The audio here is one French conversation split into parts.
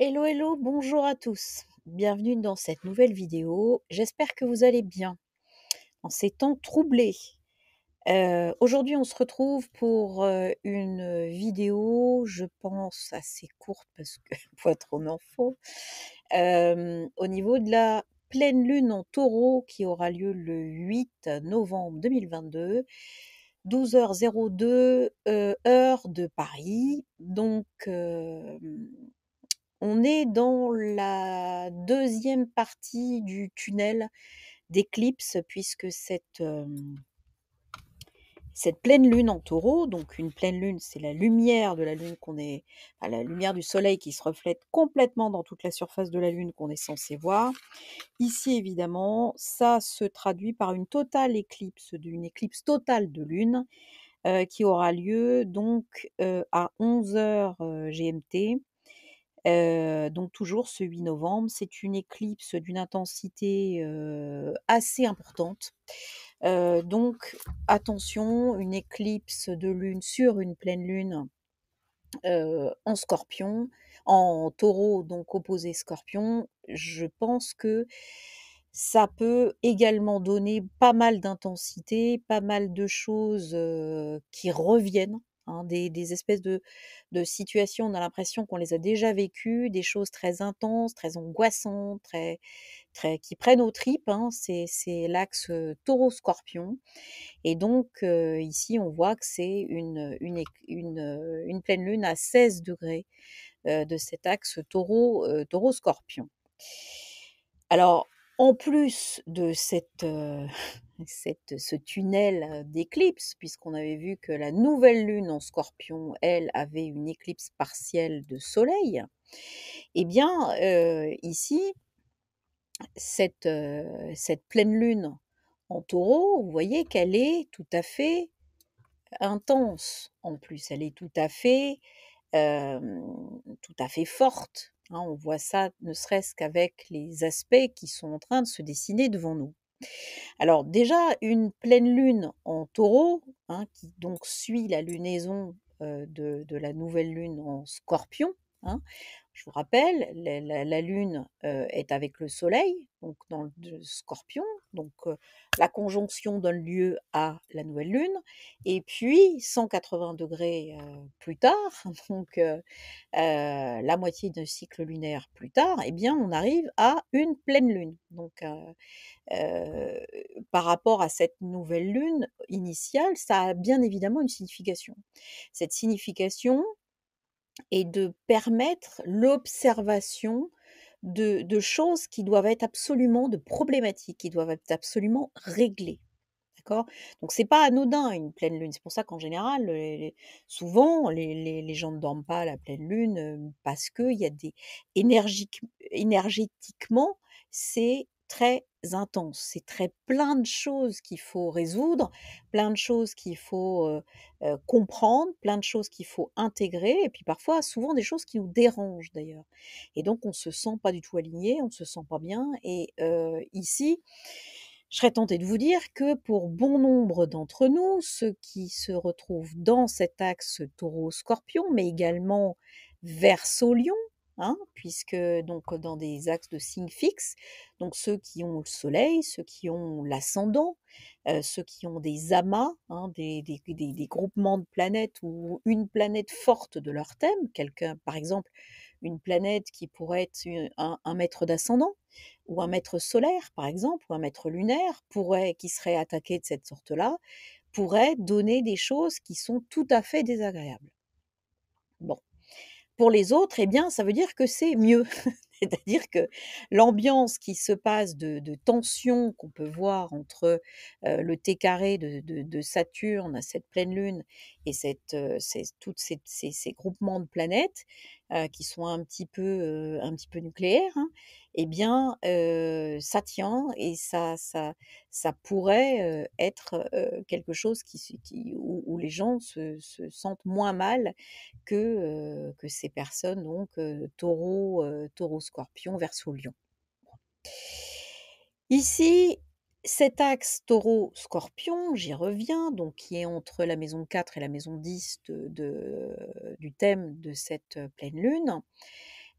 Hello hello, bonjour à tous. Bienvenue dans cette nouvelle vidéo. J'espère que vous allez bien en ces temps troublés. Euh, aujourd'hui, on se retrouve pour euh, une vidéo, je pense, assez courte parce que pas trop m'en au niveau de la pleine lune en taureau qui aura lieu le 8 novembre 2022. 12h02 euh, heure de Paris. Donc, on est dans la deuxième partie du tunnel d'éclipse, puisque cette, cette pleine lune en taureau, donc une pleine lune, c'est la lumière de la lune qu'on est, la lumière du soleil qui se reflète complètement dans toute la surface de la lune qu'on est censé voir. Ici, évidemment, ça se traduit par une totale éclipse, d'une éclipse totale de lune. Euh, qui aura lieu donc euh, à 11h euh, GMT donc toujours ce 8 novembre, c'est une éclipse d'une intensité assez importante. donc attention, une éclipse de lune sur une pleine lune en scorpion, en taureau, donc opposé scorpion, je pense que ça peut également donner pas mal d'intensité, pas mal de choses qui reviennent Hein, des, espèces de, situations, on a l'impression qu'on les a déjà vécues, des choses très intenses, très angoissantes, très, très, qui prennent aux tripes. Hein, c'est, l'axe euh, taureau-scorpion. Et donc, euh, ici, on voit que c'est une, une, euh, pleine lune à 16 degrés de cet axe taureau, taureau-scorpion. Alors, en plus de cette cette, ce tunnel d'éclipse, puisqu'on avait vu que la nouvelle lune en scorpion, elle, avait une éclipse partielle de soleil, eh bien, ici, cette, pleine lune en taureau, vous voyez qu'elle est tout à fait intense en plus, elle est tout à fait, tout à fait forte. Hein. on voit ça ne serait-ce qu'avec les aspects qui sont en train de se dessiner devant nous. Alors déjà, une pleine lune en taureau, hein, qui donc suit la lunaison de, la nouvelle lune en scorpion, hein, je vous rappelle, la, Lune est avec le Soleil, donc dans le Scorpion, donc la conjonction donne lieu à la nouvelle Lune, et puis 180 degrés plus tard, donc la moitié d'un cycle lunaire plus tard, eh bien on arrive à une pleine Lune. Donc par rapport à cette nouvelle Lune initiale, ça a bien évidemment une signification. Cette signification, et de permettre l'observation de, choses qui doivent être absolument, de problématiques qui doivent être absolument réglées. D'accord Donc c'est pas anodin une pleine lune. C'est pour ça qu'en général, souvent, les, gens ne dorment pas à la pleine lune euh, parce qu'il y a des énergétiquement, c'est très intense. C'est très plein de choses qu'il faut résoudre, plein de choses qu'il faut comprendre, plein de choses qu'il faut intégrer, et puis parfois, souvent des choses qui nous dérangent d'ailleurs. Et donc, on se sent pas du tout aligné, on ne se sent pas bien. Et ici, je serais tentée de vous dire que pour bon nombre d'entre nous, ceux qui se retrouvent dans cet axe taureau-scorpion, mais également verso-lion, Hein, puisque donc dans des axes de signes fixes, donc ceux qui ont le soleil, ceux qui ont l'ascendant, ceux qui ont des amas, hein, des, groupements de planètes ou une planète forte de leur thème, quelqu'un par exemple une planète qui pourrait être un, un, maître d'ascendant ou un maître solaire par exemple ou un maître lunaire pourrait qui serait attaqué de cette sorte-là pourrait donner des choses qui sont tout à fait désagréables pour les autres, eh bien, ça veut dire que c'est mieux. C'est-à-dire que l'ambiance qui se passe de, tension qu'on peut voir entre le T carré de, de, de, Saturne, cette pleine lune et tous ces, groupements de planètes, euh, qui sont un petit peu, euh, un petit peu nucléaires, hein, eh bien, euh, ça tient et ça, ça, ça pourrait être quelque chose qui, qui où, les gens se, sentent moins mal que, que ces personnes, donc taureau, taureau, scorpion, verso, lion. Ici, cet axe taureau-scorpion, j'y reviens, donc qui est entre la maison 4 et la maison 10 du thème de cette pleine lune,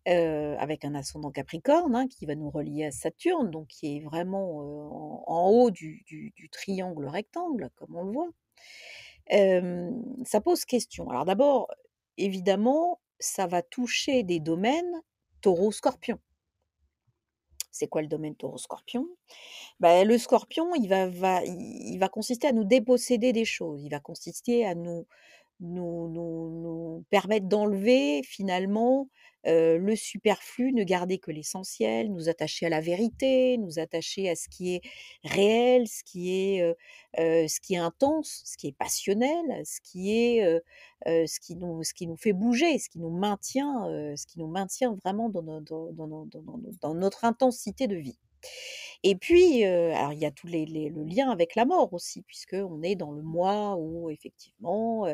avec un ascendant Capricorne hein, qui va nous relier à Saturne, donc qui est vraiment en, haut du, triangle rectangle, comme on le voit, ça pose question. Alors d'abord, évidemment, ça va toucher des domaines taureau-scorpion. C'est quoi le domaine taureau-scorpion bah, Le scorpion, il va, va, il va consister à nous déposséder des choses, il va consister à nous nous, permettent d'enlever finalement euh, le superflu, ne garder que l'essentiel, nous attacher à la vérité, nous attacher à ce qui est réel, ce qui est, euh, euh, ce qui est intense, ce qui est passionnel, ce qui, est, ce, qui nous, ce qui nous fait bouger, ce qui nous maintient, ce qui nous maintient vraiment dans, dans notre intensité de vie. Et puis, alors il y a tout les, le lien avec la mort aussi, puisque on est dans le mois où effectivement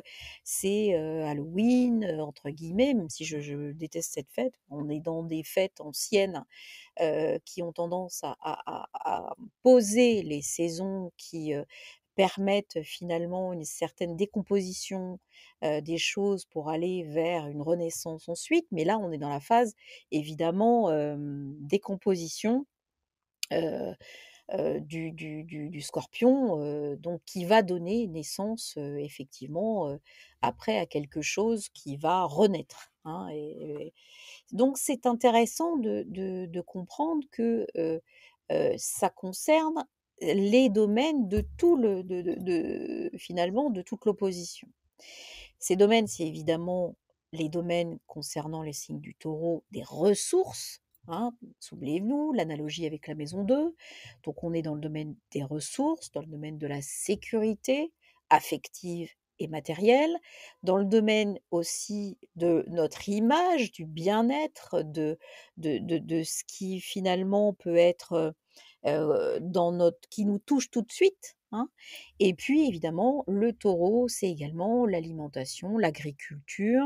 c'est Halloween entre guillemets, même si je, déteste cette fête. On est dans des fêtes anciennes qui ont tendance à, poser les saisons qui permettent finalement une certaine décomposition des choses pour aller vers une renaissance ensuite. Mais là, on est dans la phase évidemment décomposition euh, euh, du, scorpion, euh, donc qui va donner naissance effectivement après à quelque chose qui va renaître. Hein, donc c'est intéressant de, comprendre que ça concerne les domaines de tout le, de finalement de toute l'opposition. Ces domaines, c'est évidemment les domaines concernant les signes du taureau des ressources, Souvenez-nous, l'analogie avec la maison 2. Donc on est dans le domaine des ressources, dans le domaine de la sécurité affective et matérielle, dans le domaine aussi de notre image, du bien-être, de de, de, ce qui finalement peut être euh, dans notre, qui nous touche tout de suite. Hein. Et puis évidemment, le taureau, c'est également l'alimentation, l'agriculture.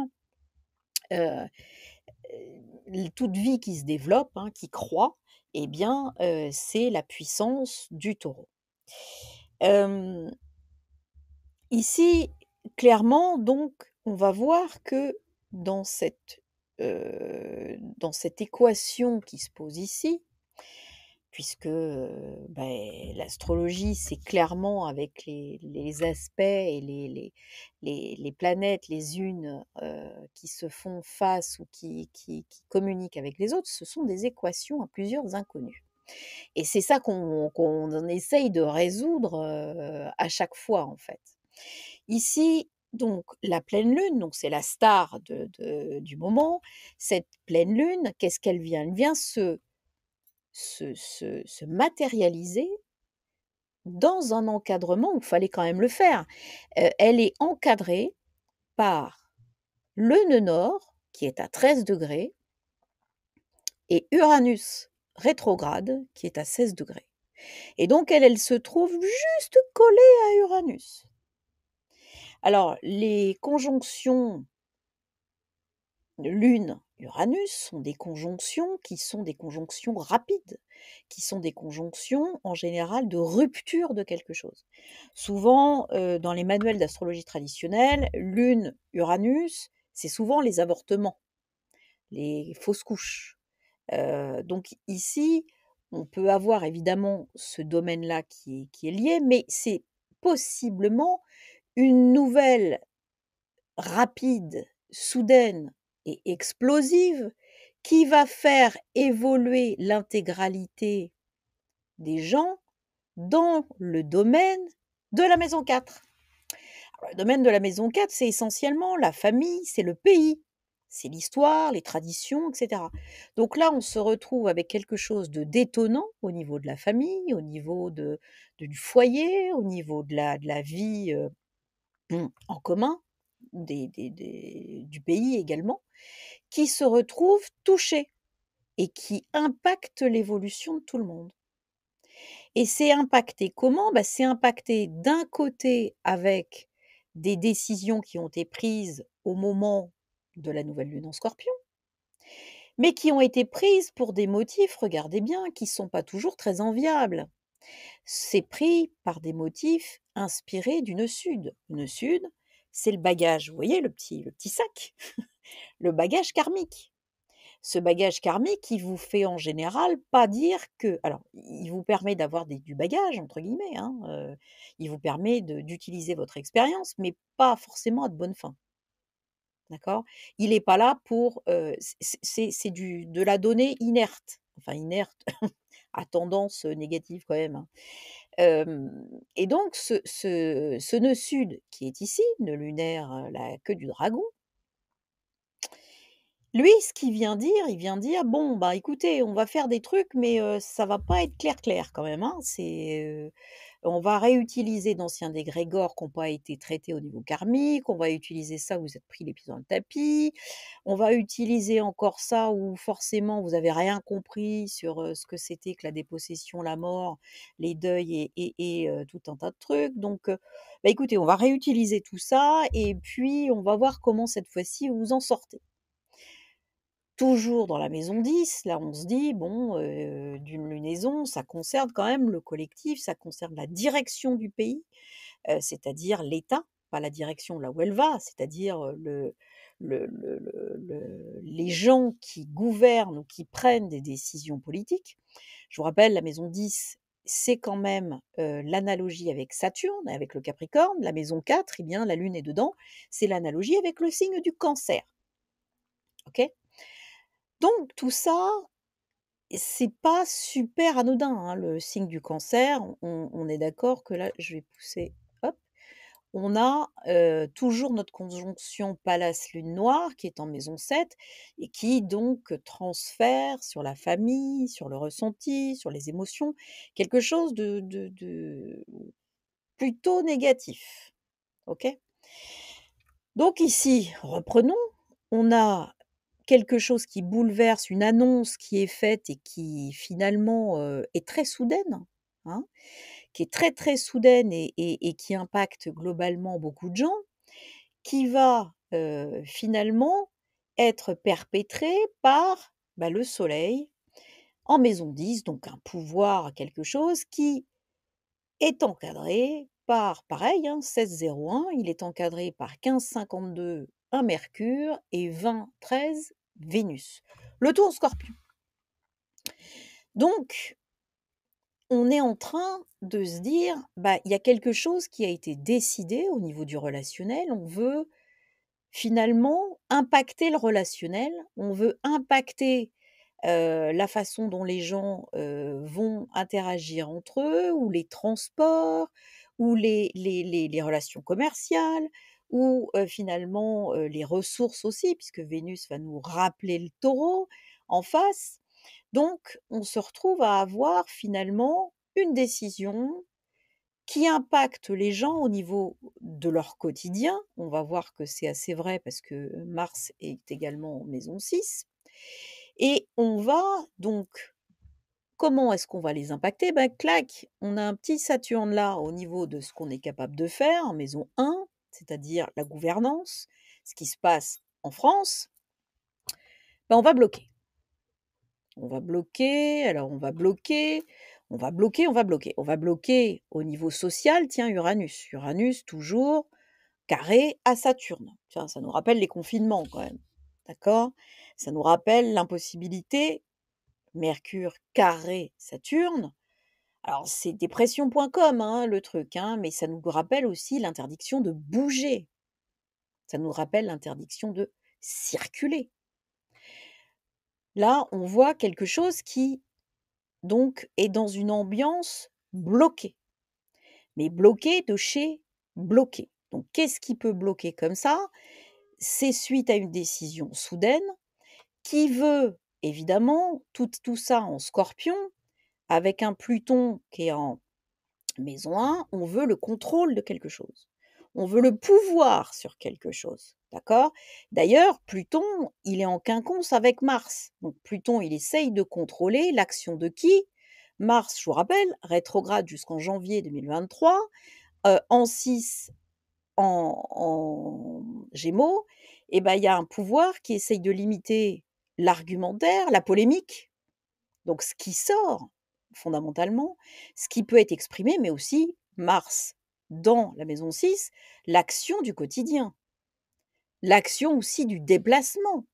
Euh, euh toute vie qui se développe, hein, qui croît, eh bien, c'est la puissance du taureau. ici, clairement, donc, on va voir que dans cette équation qui se pose ici, puisque ben, l'astrologie, c'est clairement avec les, aspects et les, les, planètes, les unes qui se font face ou qui, qui, communiquent avec les autres, ce sont des équations à plusieurs inconnues. Et c'est ça qu'on essaye de résoudre à chaque fois, en fait. Ici, donc la pleine lune, donc c'est la star du moment, cette pleine lune, qu'est-ce qu'elle vient Elle vient se se, matérialiser dans un encadrement il fallait quand même le faire. Euh, elle est encadrée par le nœud nord, qui est à 13 degrés, et Uranus rétrograde, qui est à 16 degrés. Et donc, elle, elle se trouve juste collée à Uranus. Alors, les conjonctions lune Uranus sont des conjonctions qui sont des conjonctions rapides, qui sont des conjonctions en général de rupture de quelque chose. Souvent, euh, dans les manuels d'astrologie traditionnelle, lune, Uranus, c'est souvent les avortements, les fausses couches. Euh, donc ici, on peut avoir évidemment ce domaine-là qui est lié, mais c'est possiblement une nouvelle rapide, soudaine et explosive qui va faire évoluer l'intégralité des gens dans le domaine de la maison 4. le domaine de la maison 4, c'est essentiellement la famille, c'est le pays, c'est l'histoire, les traditions, etc. Donc là, on se retrouve avec quelque chose de détonnant au niveau de la famille, au niveau de, du foyer, au niveau de la, vie euh, en commun du pays également, qui se retrouvent touchés et qui impactent l'évolution de tout le monde. Et c'est impacté comment bah, C'est impacté d'un côté avec des décisions qui ont été prises au moment de la nouvelle lune en scorpion, mais qui ont été prises pour des motifs, regardez bien, qui ne sont pas toujours très enviables. C'est pris par des motifs inspirés d'une sud. Une sud, c'est le bagage, vous voyez, le petit, le petit sac, le bagage karmique. Ce bagage karmique, il vous fait en général pas dire que. Alors, il vous permet d'avoir du bagage, entre guillemets. Hein, euh, il vous permet d'utiliser votre expérience, mais pas forcément à de bonnes fins. D'accord Il n'est pas là pour. Euh, c'est de la donnée inerte. Enfin, inerte, à tendance euh, négative quand même. Hein et donc, ce, ce, ce, nœud sud qui est ici, nœud lunaire, la queue du dragon, lui, ce qu'il vient dire, il vient dire bon, bah écoutez, on va faire des trucs, mais ça va pas être clair clair quand même. Hein, c'est on va réutiliser d'anciens dégrégores qui n'ont pas été traités au niveau karmique. On va utiliser ça, vous êtes pris les dans le tapis. On va utiliser encore ça où forcément vous n'avez rien compris sur ce que c'était que la dépossession, la mort, les deuils et, et tout un tas de trucs. Donc, bah écoutez, on va réutiliser tout ça et puis on va voir comment cette fois-ci vous en sortez toujours dans la maison 10, là on se dit, bon, d'une lunaison, ça concerne quand même le collectif, ça concerne la direction du pays, c'est-à-dire l'État, pas la direction là où elle va, c'est-à-dire le, les gens qui gouvernent ou qui prennent des décisions politiques. Je vous rappelle, la maison 10, c'est quand même l'analogie avec Saturne, avec le Capricorne. La maison 4, eh bien, la Lune est dedans, c'est l'analogie avec le signe du cancer. ok donc tout ça, c'est pas super anodin, hein, le signe du cancer. On, est d'accord que là, je vais pousser. Hop. On a toujours notre conjonction Palace-Lune Noire qui est en maison 7 et qui donc transfère sur la famille, sur le ressenti, sur les émotions, quelque chose de, de plutôt négatif. OK Donc ici, reprenons. On a quelque chose qui bouleverse, une annonce qui est faite et qui finalement euh, est très soudaine, hein, qui est très très soudaine et, qui impacte globalement beaucoup de gens, qui va euh, finalement être perpétrée par bah, le soleil en maison 10, donc un pouvoir, quelque chose qui est encadré par, pareil, 1601, hein, il est encadré par 1552 Mercure et 20-13 Vénus. Le tour en scorpion. Donc, on est en train de se dire, bah, il y a quelque chose qui a été décidé au niveau du relationnel, on veut finalement impacter le relationnel, on veut impacter euh, la façon dont les gens euh, vont interagir entre eux, ou les transports, ou les relations commerciales, ou finalement les ressources aussi, puisque Vénus va nous rappeler le taureau en face. Donc, on se retrouve à avoir finalement une décision qui impacte les gens au niveau de leur quotidien. On va voir que c'est assez vrai parce que Mars est également en maison 6. Et on va donc, comment est-ce qu'on va les impacter Ben, clac, on a un petit Saturne là au niveau de ce qu'on est capable de faire en maison 1 c'est-à-dire la gouvernance, ce qui se passe en France, ben on va bloquer. On va bloquer, alors on va bloquer, on va bloquer, on va bloquer. On va bloquer au niveau social, tiens, Uranus. Uranus, toujours carré à Saturne. ça nous rappelle les confinements quand même. D'accord Ça nous rappelle l'impossibilité, Mercure carré Saturne, alors, c'est dépression.com, hein, le truc, hein, mais ça nous rappelle aussi l'interdiction de bouger. Ça nous rappelle l'interdiction de circuler. Là, on voit quelque chose qui, donc, est dans une ambiance bloquée. Mais bloquée de chez bloqué. Donc, qu'est-ce qui peut bloquer comme ça C'est suite à une décision soudaine qui veut, évidemment, tout, tout ça en scorpion, avec un Pluton qui est en maison 1, on veut le contrôle de quelque chose. On veut le pouvoir sur quelque chose. D'accord D'ailleurs, Pluton, il est en quinconce avec Mars. Donc Pluton, il essaye de contrôler l'action de qui Mars, je vous rappelle, rétrograde jusqu'en janvier 2023, euh, en 6 en, en Gémeaux, et eh ben, il y a un pouvoir qui essaye de limiter l'argumentaire, la polémique. Donc ce qui sort, fondamentalement, ce qui peut être exprimé, mais aussi Mars, dans la maison 6, l'action du quotidien, l'action aussi du déplacement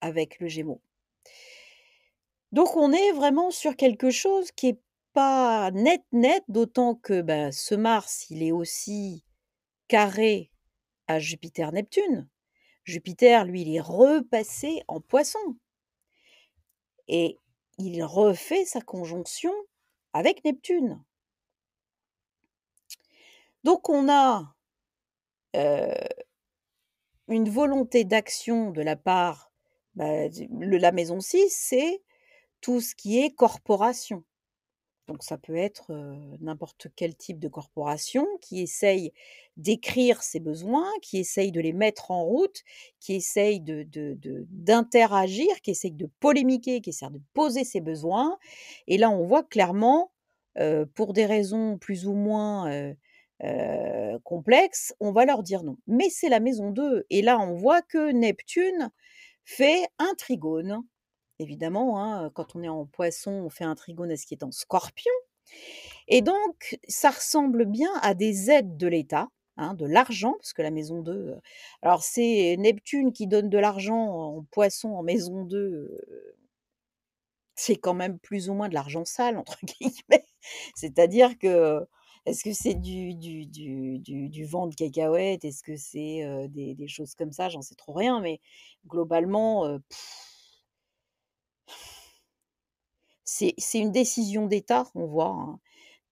avec le Gémeaux. Donc on est vraiment sur quelque chose qui n'est pas net net, d'autant que bah, ce Mars, il est aussi carré à Jupiter-Neptune. Jupiter, lui, il est repassé en poisson. Et il refait sa conjonction avec Neptune. Donc on a euh, une volonté d'action de la part, bah, de la maison 6, c'est tout ce qui est corporation. Donc ça peut être n'importe quel type de corporation qui essaye d'écrire ses besoins, qui essaye de les mettre en route, qui essaye d'interagir, qui essaye de polémiquer, qui essaie de poser ses besoins. Et là, on voit clairement, pour des raisons plus ou moins complexes, on va leur dire non. Mais c'est la maison 2. Et là, on voit que Neptune fait un trigone évidemment. Hein, quand on est en poisson, on fait un trigone à ce qui est en scorpion. Et donc, ça ressemble bien à des aides de l'État, hein, de l'argent, parce que la maison 2, euh, alors c'est Neptune qui donne de l'argent en poisson en maison 2 euh, c'est quand même plus ou moins de l'argent sale, entre guillemets. C'est-à-dire que, est-ce que c'est du, vent de cacahuètes Est-ce que c'est euh, des, choses comme ça J'en sais trop rien, mais globalement, c'est une décision d'État, on voit, hein,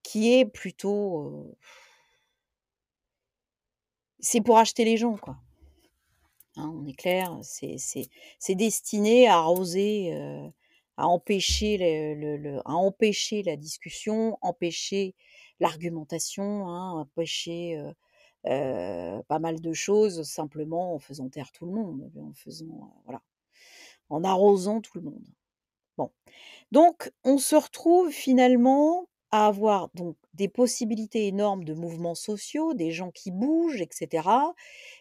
qui est plutôt, c'est pour acheter les gens, quoi. Hein, on est clair, c'est destiné à arroser, à empêcher le à empêcher la discussion, empêcher l'argumentation, hein, empêcher, pas mal de choses simplement en faisant taire tout le monde, en faisant, voilà, en arrosant tout le monde. Bon. Donc, on se retrouve finalement à avoir donc des possibilités énormes de mouvements sociaux, des gens qui bougent, etc.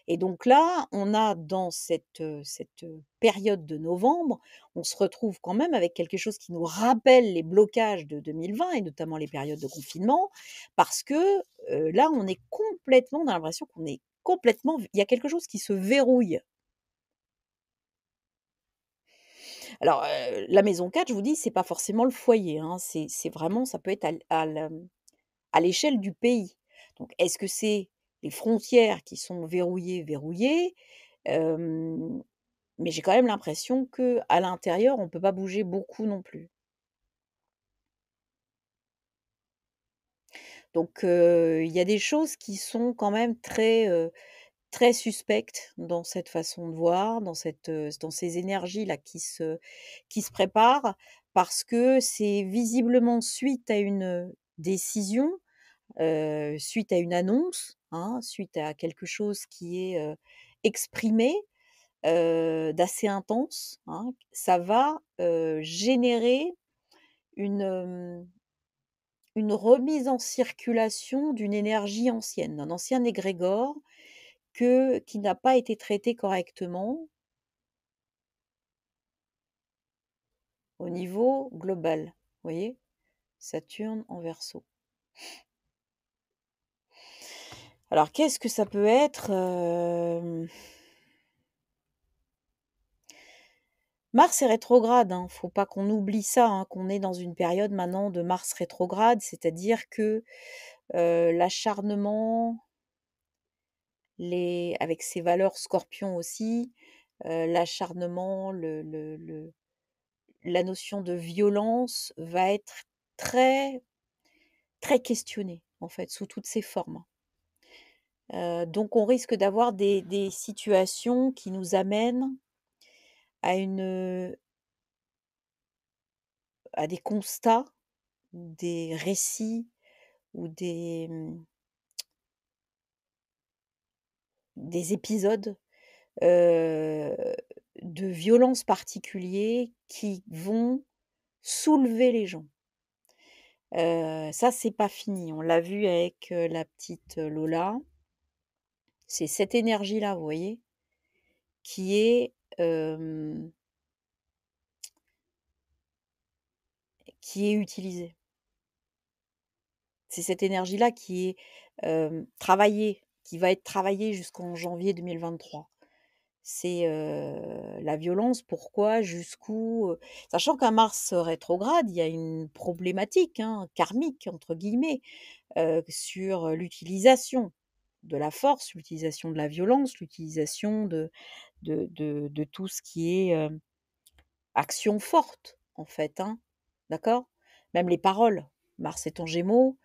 Et donc là, on a dans cette, cette période de novembre, on se retrouve quand même avec quelque chose qui nous rappelle les blocages de 2020 et notamment les périodes de confinement, parce que là, on est complètement, dans l'impression qu'on est complètement, il y a quelque chose qui se verrouille Alors, la maison 4, je vous dis, c'est pas forcément le foyer. Hein, c'est vraiment, ça peut être à, l'échelle du pays. Donc, est-ce que c'est les frontières qui sont verrouillées, verrouillées Mais j'ai quand même l'impression que à l'intérieur, on ne peut pas bouger beaucoup non plus. Donc, il y a des choses qui sont quand même très très suspecte dans cette façon de voir, dans, cette, dans ces énergies-là qui se, qui se préparent, parce que c'est visiblement suite à une décision, suite à une annonce, hein, suite à quelque chose qui est exprimé, d'assez intense, hein. ça va générer une une remise en circulation d'une énergie ancienne, d'un ancien égrégore que, qui n'a pas été traité correctement au niveau global. Vous voyez Saturne en verso. Alors, qu'est-ce que ça peut être euh? Mars est rétrograde, ne hein. faut pas qu'on oublie ça, hein, qu'on est dans une période maintenant de Mars rétrograde, c'est-à-dire que euh, l'acharnement, avec ses valeurs scorpion aussi, l'acharnement, la notion de violence va être très, très questionnée, en fait, sous toutes ses formes. donc on risque d'avoir des, situations qui nous amènent à une à des constats, des récits ou des, mmh, des épisodes de violence particuliers qui vont soulever les gens. ça, c'est pas fini. On l'a vu avec la petite Lola. C'est cette énergie-là, vous voyez, qui est qui est utilisée. C'est cette énergie-là qui est travaillée qui va être travaillé jusqu'en janvier 2023. C'est la violence, pourquoi, jusqu'où. Sachant qu'un Mars rétrograde, il y a une problématique hein, karmique, entre guillemets, sur l'utilisation de la force, l'utilisation de la violence, l'utilisation de de, tout ce qui est action forte, en fait. Hein, d'accord Même les paroles. Mars est en gémeaux,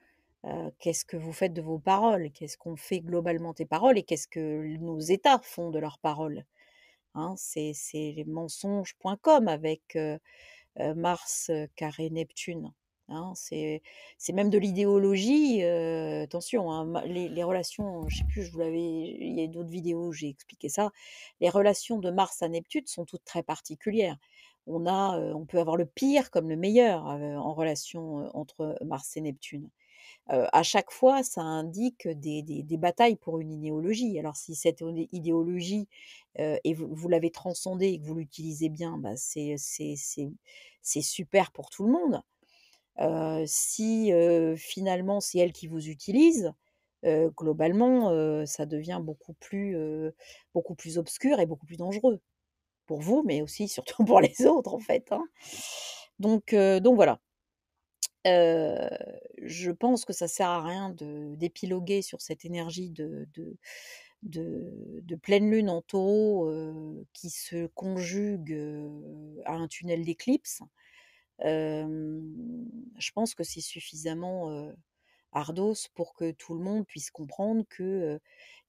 qu'est-ce que vous faites de vos paroles, qu'est-ce qu'on fait globalement des paroles et qu'est-ce que nos États font de leurs paroles. Hein, c'est les mensonges.com avec Mars, carré Neptune. Hein, c'est même de l'idéologie. attention, hein, les, relations, je ne sais plus, je vous l'avais, il y a d'autres vidéos où j'ai expliqué ça. Les relations de Mars à Neptune sont toutes très particulières. On, a, on peut avoir le pire comme le meilleur en relation entre Mars et Neptune à chaque fois, ça indique des, des, des, batailles pour une idéologie. Alors si cette idéologie, et vous, l'avez transcendée et que vous l'utilisez bien, bah, c'est super pour tout le monde. si finalement c'est elle qui vous utilise, globalement, ça devient beaucoup plus, beaucoup plus obscur et beaucoup plus dangereux pour vous, mais aussi surtout pour les autres en fait. Hein. Donc, donc voilà je pense que ça sert à rien d'épiloguer sur cette énergie de, de, pleine lune en taureau qui se conjugue à un tunnel d'éclipse. je pense que c'est suffisamment ardos pour que tout le monde puisse comprendre que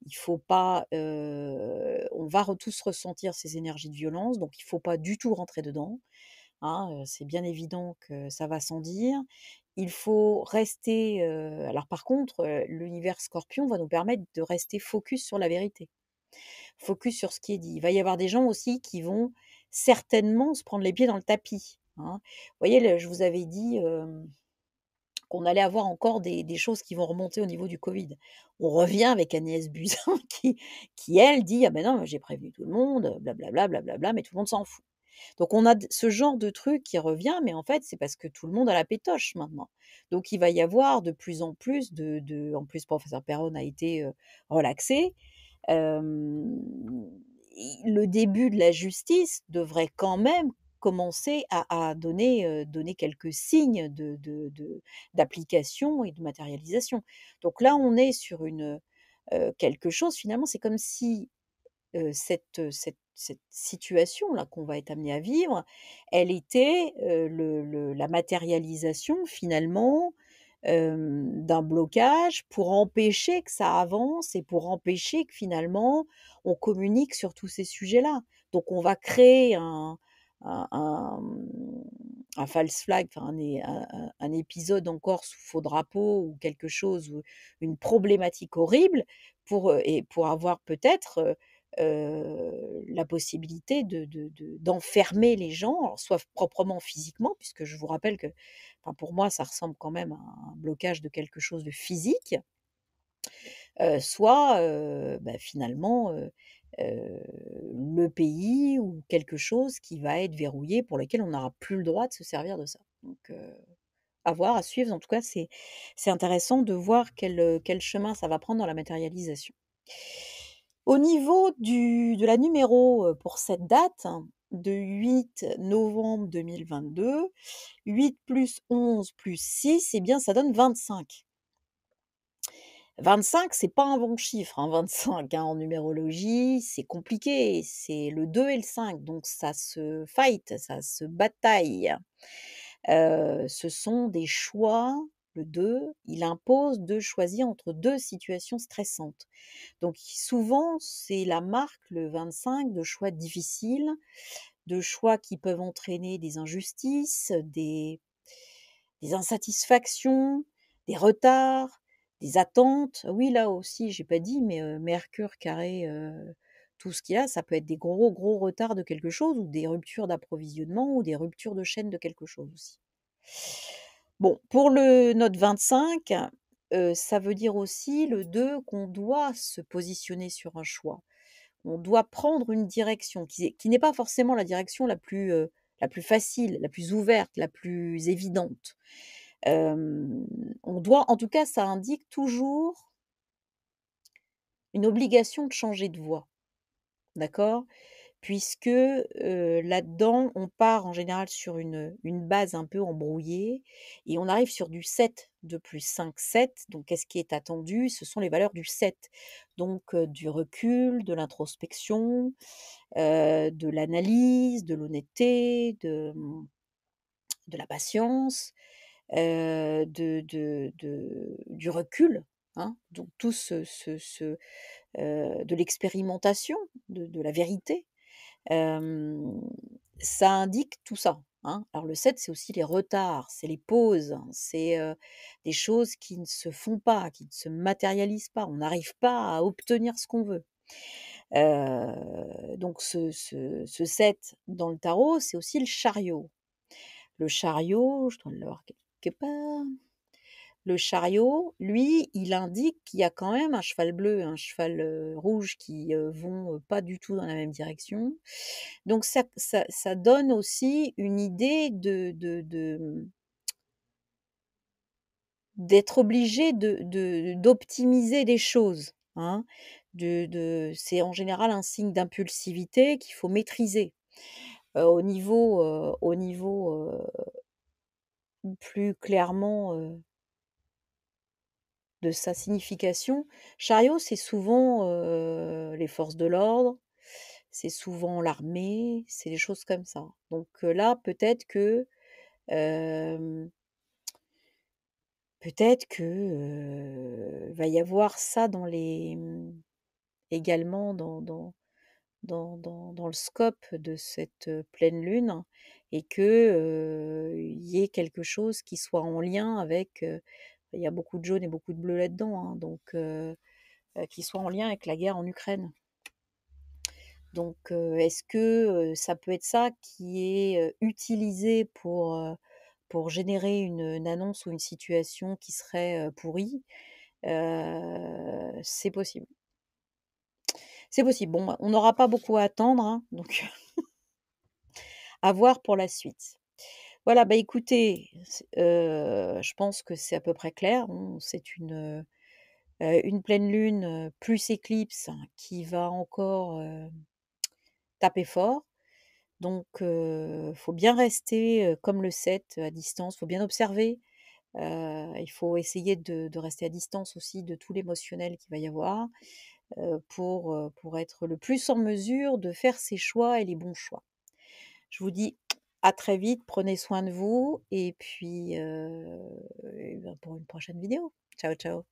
il faut pas, on va tous ressentir ces énergies de violence, donc il ne faut pas du tout rentrer dedans. Hein, c'est bien évident que ça va sans dire. Il faut rester. alors par contre, l'univers Scorpion va nous permettre de rester focus sur la vérité, focus sur ce qui est dit. Il va y avoir des gens aussi qui vont certainement se prendre les pieds dans le tapis. Hein. Vous voyez, je vous avais dit qu'on allait avoir encore des, choses qui vont remonter au niveau du Covid. On revient avec Agnès Buzyn qui, qui elle, dit Ah ben non, j'ai prévenu tout le monde, blablabla, blablabla, mais tout le monde s'en fout. Donc on a ce genre de truc qui revient, mais en fait c'est parce que tout le monde a la pétoche maintenant. Donc il va y avoir de plus en plus de... en plus, professeur Perron a été relaxé. le début de la justice devrait quand même commencer à, donner, donner quelques signes d'application de, et de matérialisation. Donc là, on est sur une, quelque chose, finalement, c'est comme si cette cette situation-là qu'on va être amené à vivre, elle était le, la matérialisation finalement d'un blocage pour empêcher que ça avance et pour empêcher que finalement on communique sur tous ces sujets-là. Donc on va créer un, un, un false flag, enfin un, un, épisode encore sous faux drapeau ou quelque chose, une problématique horrible pour, et pour avoir peut-être la possibilité d'enfermer de, de, les gens, soit proprement physiquement, puisque je vous rappelle que enfin, pour moi, ça ressemble quand même à un blocage de quelque chose de physique, soit bah, finalement le pays ou quelque chose qui va être verrouillé pour lequel on n'aura plus le droit de se servir de ça. Donc, à voir, à suivre. En tout cas, c'est intéressant de voir quel, quel chemin ça va prendre dans la matérialisation. Au niveau du de la numéro, pour cette date, hein, de 8 novembre 2022, 8 plus 11 plus 6 et eh bien ça donne 25. 25 c'est pas un bon chiffre, 25, hein, hein, en numérologie, c'est compliqué, c'est le 2 et le 5 donc ça se fight, ça se bataille. ce sont des choix le 2, il impose de choisir entre deux situations stressantes. Donc souvent, c'est la marque, le 25, de choix difficiles, de choix qui peuvent entraîner des injustices, des, insatisfactions, des retards, des attentes. Oui, là aussi, j'ai pas dit, mais euh, Mercure carré, euh, tout ce qu'il y a, ça peut être des gros, gros retards de quelque chose, ou des ruptures d'approvisionnement, ou des ruptures de chaîne de quelque chose aussi. Bon, pour le note 25, ça veut dire aussi le 2 qu'on doit se positionner sur un choix. On doit prendre une direction qui n'est pas forcément la direction la plus, facile, la plus ouverte, la plus évidente. on doit en tout cas, ça indique toujours une obligation de changer de voie. D'accord? puisque là-dedans, on part en général sur une, base un peu embrouillée et on arrive sur du 7 de plus 5, 7. Donc, qu'est-ce qui est attendu Ce sont les valeurs du 7. Donc, du recul, de l'introspection, de l'analyse, de l'honnêteté, de, mmh, de, la patience, de, du recul Hein, donc tout ce, de l'expérimentation, de, la vérité, ça indique tout ça, hein. Alors le 7, c'est aussi les retards, c'est les pauses, c'est, des choses qui ne se font pas, qui ne se matérialisent pas. On n'arrive pas à obtenir ce qu'on veut. donc ce ce ce 7 dans le tarot, c'est aussi le chariot. Le chariot, je dois voir quelque part le chariot, lui, il indique qu'il y a quand même un cheval bleu, un cheval euh, rouge qui euh, vont euh, pas du tout dans la même direction. Donc ça, ça, donne aussi une idée de, de, d'être obligé de, d'optimiser des choses. Hein. De, c'est en général un signe d'impulsivité qu'il faut maîtriser. au niveau, au niveau plus clairement de sa signification. Chariot, c'est souvent euh, les forces de l'ordre, c'est souvent l'armée, c'est des choses comme ça. Donc euh, là, peut-être que euh, peut-être que va y avoir ça dans les mmh, également dans, dans dans, le scope de cette pleine lune et que il y ait quelque chose qui soit en lien avec il y a beaucoup de jaunes et beaucoup de bleu là-dedans, hein, donc euh, euh, qui soit en lien avec la guerre en Ukraine. Donc, euh, est-ce que ça peut être ça qui est utilisé pour, pour générer une, annonce ou une situation qui serait pourrie C'est possible. C'est possible. Bon, bah, on n'aura pas beaucoup à attendre, hein, donc à voir pour la suite. Voilà, bah, écoutez, je pense que c'est à peu près clair, hein, c'est une, une pleine lune, plus éclipse hein, qui va encore, taper fort. Donc il faut bien rester, comme le 7 à distance, Il faut bien observer, il faut essayer de rester à distance aussi de tout l'émotionnel qu'il va y avoir, pour, pour être le plus en mesure de faire ses choix et les bons choix. Je vous dis à très vite, prenez soin de vous et puis ben, pour une prochaine vidéo. Ciao, ciao.